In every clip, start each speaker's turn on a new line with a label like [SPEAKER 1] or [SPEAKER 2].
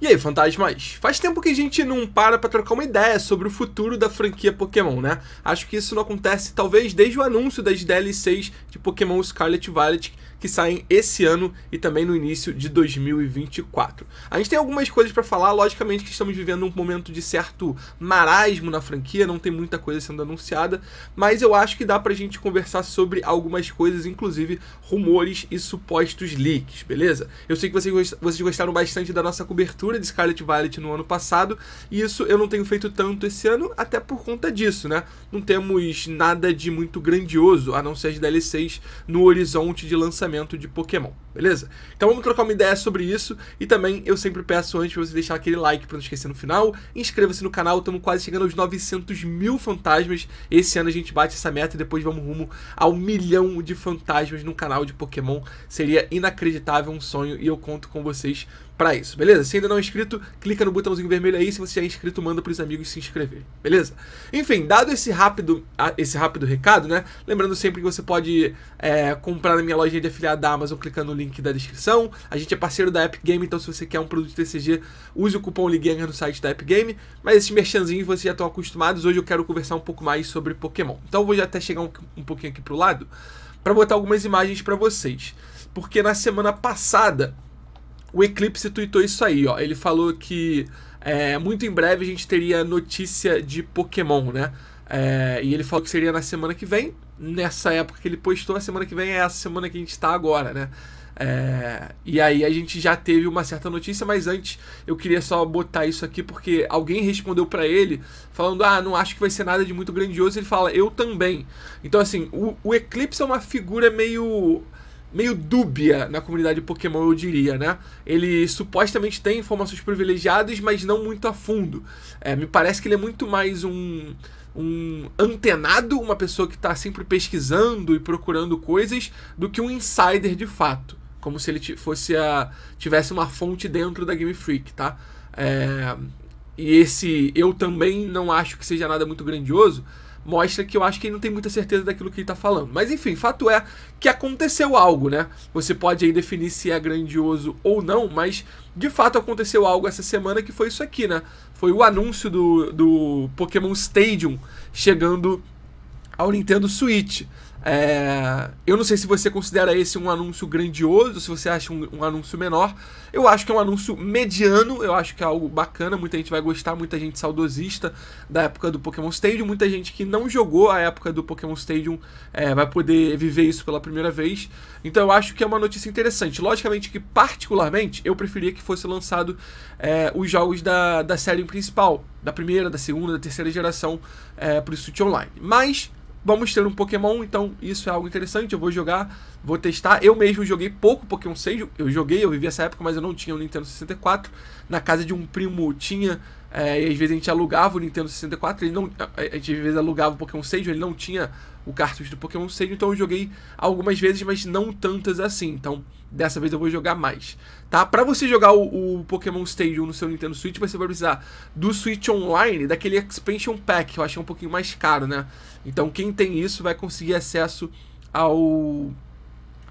[SPEAKER 1] E aí, fantasmas? Faz tempo que a gente não para pra trocar uma ideia sobre o futuro da franquia Pokémon, né? Acho que isso não acontece talvez desde o anúncio das DLCs de Pokémon Scarlet Violet que saem esse ano e também no início de 2024. A gente tem algumas coisas para falar, logicamente que estamos vivendo um momento de certo marasmo na franquia, não tem muita coisa sendo anunciada, mas eu acho que dá pra gente conversar sobre algumas coisas, inclusive rumores e supostos leaks, beleza? Eu sei que vocês gostaram bastante da nossa cobertura de Scarlet Violet no ano passado, e isso eu não tenho feito tanto esse ano, até por conta disso, né? Não temos nada de muito grandioso, a não ser as DLCs no horizonte de lançamento de Pokémon beleza? Então vamos trocar uma ideia sobre isso e também eu sempre peço antes de você deixar aquele like para não esquecer no final, inscreva-se no canal, estamos quase chegando aos 900 mil fantasmas, esse ano a gente bate essa meta e depois vamos rumo ao milhão de fantasmas no canal de Pokémon, seria inacreditável, um sonho e eu conto com vocês para isso, beleza? Se ainda não é inscrito, clica no botãozinho vermelho aí, se você já é inscrito, manda para os amigos se inscrever beleza? Enfim, dado esse rápido, esse rápido recado, né? Lembrando sempre que você pode é, comprar na minha loja de afiliado da Amazon clicando no link link da descrição. A gente é parceiro da Epic Game, então se você quer um produto TCG, use o cupom LIGAMER no site da Epic Game. Mas esses merchanzinhos vocês já estão acostumados. Hoje eu quero conversar um pouco mais sobre Pokémon. Então eu vou até chegar um, um pouquinho aqui pro lado para botar algumas imagens para vocês. Porque na semana passada o Eclipse tweetou isso aí, ó. Ele falou que é, muito em breve a gente teria notícia de Pokémon, né? É, e ele falou que seria na semana que vem. Nessa época que ele postou, a semana que vem é essa semana que a gente está agora, né? É, e aí a gente já teve uma certa notícia, mas antes eu queria só botar isso aqui porque alguém respondeu para ele falando: Ah, não acho que vai ser nada de muito grandioso. Ele fala: Eu também. Então, assim, o, o Eclipse é uma figura meio meio dúbia na comunidade Pokémon, eu diria, né? Ele supostamente tem informações privilegiadas, mas não muito a fundo. É, me parece que ele é muito mais um, um antenado, uma pessoa que está sempre pesquisando e procurando coisas, do que um insider de fato. Como se ele fosse a. tivesse uma fonte dentro da Game Freak, tá? É, e esse eu também não acho que seja nada muito grandioso, mostra que eu acho que ele não tem muita certeza daquilo que ele está falando. Mas enfim, fato é que aconteceu algo, né? Você pode aí definir se é grandioso ou não, mas de fato aconteceu algo essa semana que foi isso aqui, né? Foi o anúncio do, do Pokémon Stadium chegando ao Nintendo Switch. É, eu não sei se você considera esse um anúncio grandioso, se você acha um, um, anúncio menor. Eu acho que é um anúncio mediano, eu acho que é algo bacana, muita gente vai gostar, muita gente saudosista da época do Pokémon Stadium, muita gente que não jogou a época do Pokémon Stadium é, vai poder viver isso pela primeira vez. Então eu acho que é uma notícia interessante. Logicamente que, particularmente, eu preferia que fosse lançado é, os jogos da, da série principal, da primeira, da segunda, da terceira geração é, para o Switch Online. Mas vamos ter um Pokémon, então isso é algo interessante, eu vou jogar, vou testar. Eu mesmo joguei pouco Pokémon 6, eu joguei, eu vivi essa época, mas eu não tinha o Nintendo 64. Na casa de um primo tinha, é, e às vezes a gente alugava o Nintendo 64, ele não, a gente às vezes alugava o Pokémon 6, ele não tinha o cartucho do Pokémon 6, então eu joguei algumas vezes, mas não tantas assim. Então, dessa vez eu vou jogar mais tá? Para você jogar o, o, Pokémon Stadium no seu Nintendo Switch, você vai precisar do Switch Online, daquele Expansion Pack, que eu achei um pouquinho mais caro, né? Então quem tem isso vai conseguir acesso ao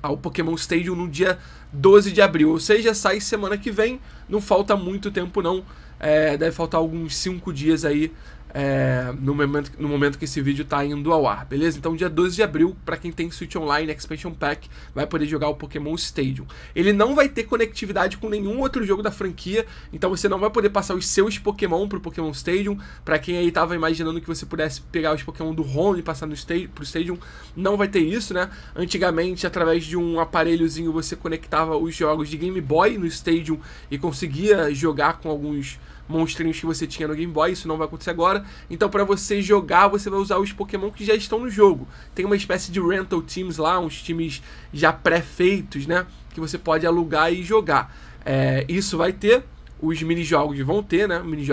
[SPEAKER 1] ao Pokémon Stadium no dia 12 de abril, ou seja, sai semana que vem, não falta muito tempo não, é, deve faltar alguns 5 dias aí é, no, momento, no momento que esse vídeo está indo ao ar, beleza? Então, dia 12 de abril, para quem tem Switch Online Expansion Pack, vai poder jogar o Pokémon Stadium. Ele não vai ter conectividade com nenhum outro jogo da franquia, então você não vai poder passar os seus Pokémon pro Pokémon Stadium. Para quem aí tava imaginando que você pudesse pegar os Pokémon do Home e passar no stadium, pro Stadium, não vai ter isso, né? Antigamente, através de um aparelhozinho, você conectava os jogos de Game Boy no Stadium e conseguia jogar com alguns monstrinhos que você tinha no Game Boy, isso não vai acontecer agora. Então, para você jogar, você vai usar os Pokémon que já estão no jogo. Tem uma espécie de rental teams lá, uns times já pré-feitos, né? Que você pode alugar e jogar. É, isso vai ter, os mini jogos vão ter, né? mini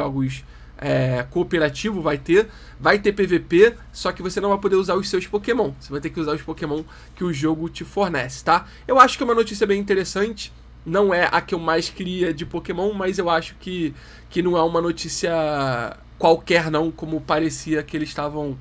[SPEAKER 1] é, cooperativo vai ter, vai ter PVP, só que você não vai poder usar os seus Pokémon. Você vai ter que usar os Pokémon que o jogo te fornece, tá? Eu acho que é uma notícia bem interessante. Não é a que eu mais queria de Pokémon, mas eu acho que, que não é uma notícia qualquer não, como parecia que eles estavam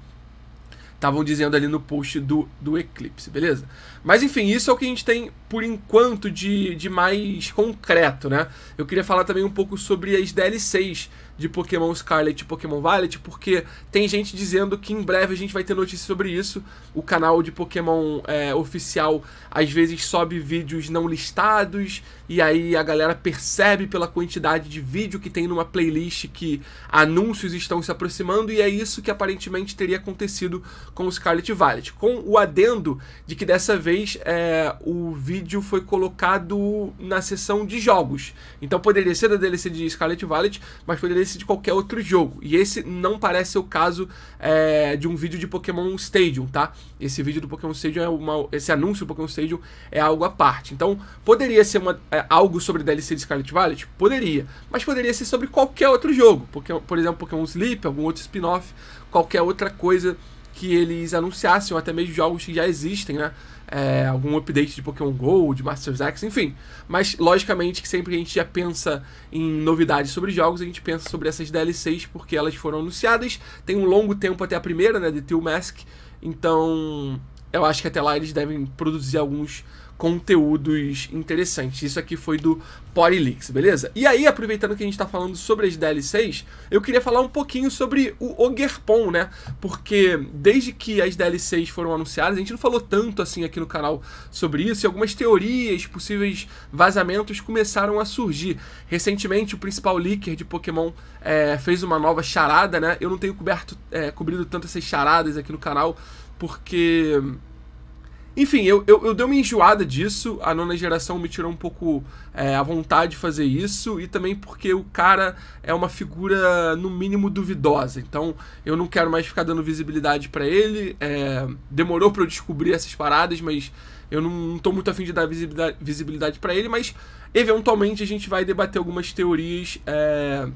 [SPEAKER 1] estavam dizendo ali no post do, do Eclipse, beleza? Mas enfim, isso é o que a gente tem por enquanto, de, de mais concreto, né? Eu queria falar também um pouco sobre as DLCs de Pokémon Scarlet e Pokémon Violet, porque tem gente dizendo que em breve a gente vai ter notícias sobre isso. O canal de Pokémon é, oficial às vezes sobe vídeos não listados, e aí a galera percebe pela quantidade de vídeo que tem numa playlist que anúncios estão se aproximando, e é isso que aparentemente teria acontecido com o Scarlet Violet. Com o adendo de que dessa vez é, o vídeo vídeo foi colocado na sessão de jogos. Então poderia ser da DLC de Scarlet Violet, mas poderia ser de qualquer outro jogo. E esse não parece ser o caso é, de um vídeo de Pokémon Stadium, tá? Esse vídeo do Pokémon Stadium é uma, esse anúncio do Pokémon Stadium é algo à parte. Então poderia ser uma, é, algo sobre DLC de Scarlet Violet, poderia, mas poderia ser sobre qualquer outro jogo, porque por exemplo Pokémon Sleep, algum outro spin-off, qualquer outra coisa que eles anunciassem, ou até mesmo jogos que já existem, né? é, algum update de Pokémon GO, de Master X, enfim. Mas, logicamente, que sempre que a gente já pensa em novidades sobre jogos, a gente pensa sobre essas DLCs, porque elas foram anunciadas, tem um longo tempo até a primeira, né, de Till Mask, então eu acho que até lá eles devem produzir alguns conteúdos interessantes. Isso aqui foi do Polyleaks, beleza? E aí, aproveitando que a gente está falando sobre as DLCs, eu queria falar um pouquinho sobre o Ogerpon, né? Porque desde que as DLCs foram anunciadas, a gente não falou tanto assim aqui no canal sobre isso, e algumas teorias, possíveis vazamentos começaram a surgir. Recentemente, o principal leaker de Pokémon é, fez uma nova charada, né? Eu não tenho coberto, é, cobrido tanto essas charadas aqui no canal, porque enfim, eu, eu, eu, dei uma enjoada disso, a nona geração me tirou um pouco é, a vontade de fazer isso, e também porque o cara é uma figura, no mínimo, duvidosa. Então, eu não quero mais ficar dando visibilidade para ele. É, demorou para eu descobrir essas paradas, mas eu não, não tô muito afim de dar visibilidade, visibilidade para ele, mas eventualmente a gente vai debater algumas teorias. É,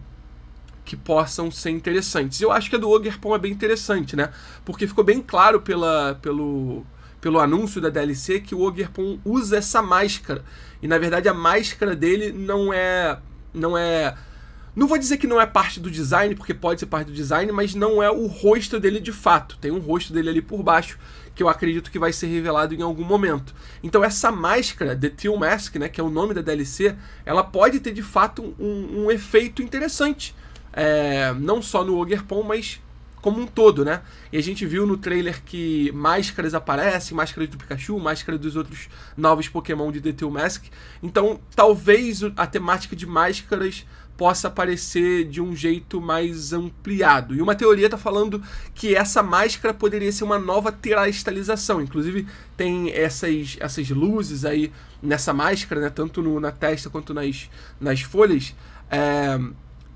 [SPEAKER 1] que possam ser interessantes. Eu acho que a do Ogerpon é bem interessante, né? Porque ficou bem claro pela, pelo, pelo anúncio da DLC que o Ogerpon usa essa máscara. E na verdade a máscara dele não é não é não vou dizer que não é parte do design, porque pode ser parte do design, mas não é o rosto dele de fato. Tem um rosto dele ali por baixo que eu acredito que vai ser revelado em algum momento. Então essa máscara, The Teal Mask, né, que é o nome da DLC, ela pode ter de fato um, um efeito interessante. É, não só no Ogerpon, mas como um todo, né? E a gente viu no trailer que máscaras aparecem, máscaras do Pikachu, máscara dos outros novos Pokémon de The Mask. Então, talvez a temática de máscaras possa aparecer de um jeito mais ampliado. E uma teoria está falando que essa máscara poderia ser uma nova terastalização. Inclusive, tem essas, essas luzes aí nessa máscara, né? Tanto no, na testa quanto nas, nas folhas. É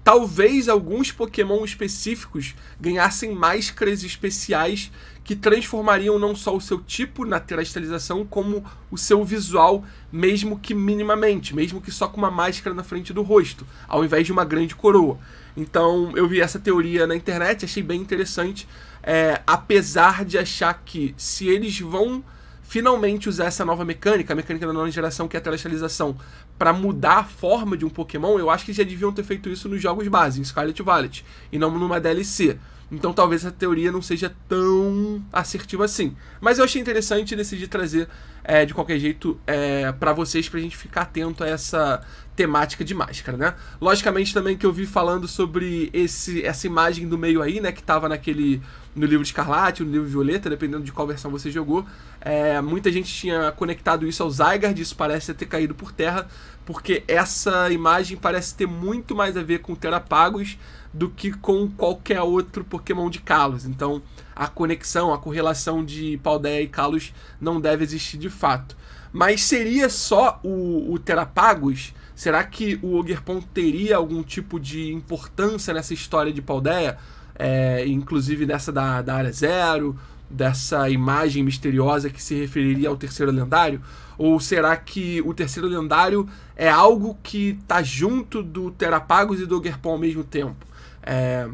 [SPEAKER 1] Talvez alguns Pokémon específicos ganhassem máscaras especiais que transformariam não só o seu tipo na terastalização, como o seu visual, mesmo que minimamente, mesmo que só com uma máscara na frente do rosto, ao invés de uma grande coroa. Então eu vi essa teoria na internet, achei bem interessante, é, apesar de achar que se eles vão finalmente usar essa nova mecânica, a mecânica da nova geração, que é a telestalização, para mudar a forma de um Pokémon, eu acho que já deviam ter feito isso nos jogos base, em Scarlet Violet, e não numa DLC. Então talvez essa teoria não seja tão assertiva assim. Mas eu achei interessante e decidi trazer é, de qualquer jeito é, para vocês, pra gente ficar atento a essa temática de máscara, né? Logicamente também que eu vi falando sobre esse, essa imagem do meio aí, né? Que tava naquele. no livro Escarlate, no livro Violeta, dependendo de qual versão você jogou. É, muita gente tinha conectado isso ao Zygarde, isso parece ter caído por terra, porque essa imagem parece ter muito mais a ver com Terapagos do que com qualquer outro Pokémon de Kalos. Então, a conexão, a correlação de Paldeia e Kalos não deve existir de fato. Mas seria só o, o Terapagos? Será que o Ogerpon teria algum tipo de importância nessa história de Paldeia? É, inclusive dessa da, da Área Zero, dessa imagem misteriosa que se referiria ao terceiro lendário? Ou será que o terceiro lendário é algo que está junto do Terapagos e do Ogerpon ao mesmo tempo? é,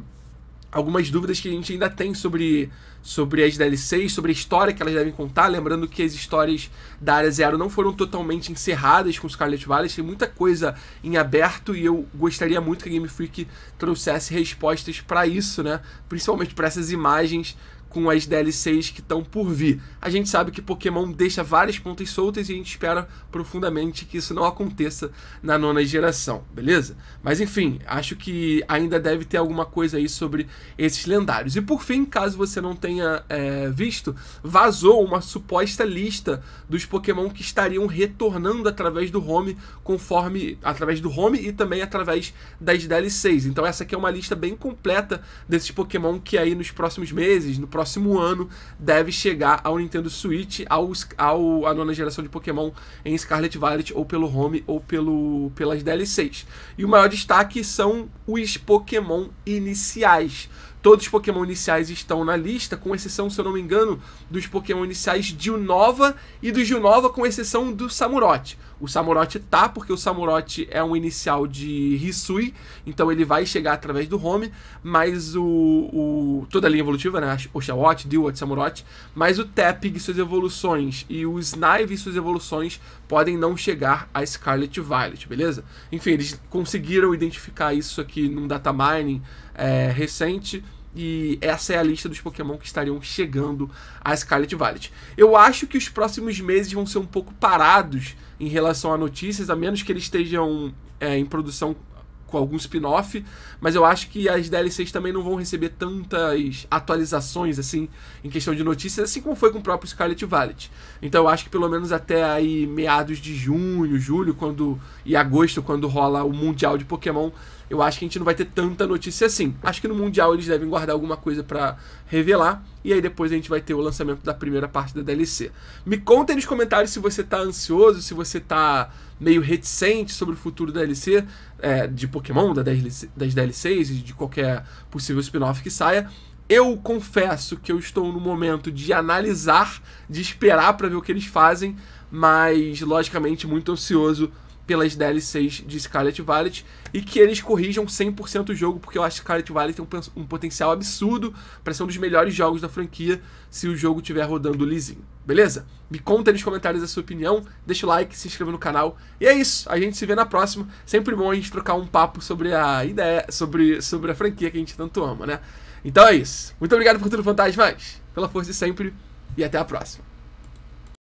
[SPEAKER 1] algumas dúvidas que a gente ainda tem sobre, sobre as DLCs, sobre a história que elas devem contar. Lembrando que as histórias da Área Zero não foram totalmente encerradas com Scarlet Valley, tem muita coisa em aberto e eu gostaria muito que a Game Freak trouxesse respostas para isso, né? Principalmente para essas imagens com as DLCs que estão por vir. A gente sabe que Pokémon deixa várias pontas soltas e a gente espera profundamente que isso não aconteça na nona geração, beleza? Mas enfim, acho que ainda deve ter alguma coisa aí sobre esses lendários. E por fim, caso você não tenha é, visto, vazou uma suposta lista dos Pokémon que estariam retornando através do home, conforme através do home e também através das DLCs. Então essa aqui é uma lista bem completa desses Pokémon que aí nos próximos meses, no próximo ano deve chegar ao Nintendo Switch, ao, ao a nona geração de Pokémon em Scarlet Violet, ou pelo Home, ou pelo, pelas DLCs. E o maior destaque são os Pokémon iniciais Todos os Pokémon iniciais estão na lista, com exceção, se eu não me engano, dos Pokémon iniciais de Unova e do Gilnova, com exceção do Samurote. O Samurote tá, porque o Samurote é um inicial de Hisui, então ele vai chegar através do home, mas o. o toda a linha evolutiva, né? Oshawott, Dewott, Samurote. mas o Tepig e suas evoluções e o Snipe e suas evoluções podem não chegar a Scarlet Violet, beleza? Enfim, eles conseguiram identificar isso aqui num data mining é, recente. E essa é a lista dos Pokémon que estariam chegando a Scarlet Violet. Eu acho que os próximos meses vão ser um pouco parados em relação a notícias, a menos que eles estejam é, em produção com algum spin-off, mas eu acho que as DLCs também não vão receber tantas atualizações assim em questão de notícias, assim como foi com o próprio Scarlet Violet. Então eu acho que pelo menos até aí meados de junho, julho, quando e agosto, quando rola o mundial de Pokémon, eu acho que a gente não vai ter tanta notícia assim. Acho que no Mundial eles devem guardar alguma coisa para revelar, e aí depois a gente vai ter o lançamento da primeira parte da DLC. Me contem nos comentários se você tá ansioso, se você tá meio reticente sobre o futuro da DLC, é, de Pokémon, da das DLCs e de qualquer possível spin-off que saia. Eu confesso que eu estou no momento de analisar, de esperar para ver o que eles fazem, mas logicamente muito ansioso pelas DLCs de Scarlet Violet e que eles corrijam 100% o jogo, porque eu acho que Scarlet Violet tem um, um potencial absurdo para ser um dos melhores jogos da franquia se o jogo estiver rodando lisinho. Beleza? Me conta nos comentários a sua opinião, deixa o like, se inscreva no canal. E é isso, a gente se vê na próxima. Sempre bom a gente trocar um papo sobre a ideia, sobre, sobre a franquia que a gente tanto ama, né? Então é isso. Muito obrigado por tudo, Fantasmas, pela força de sempre e até a próxima.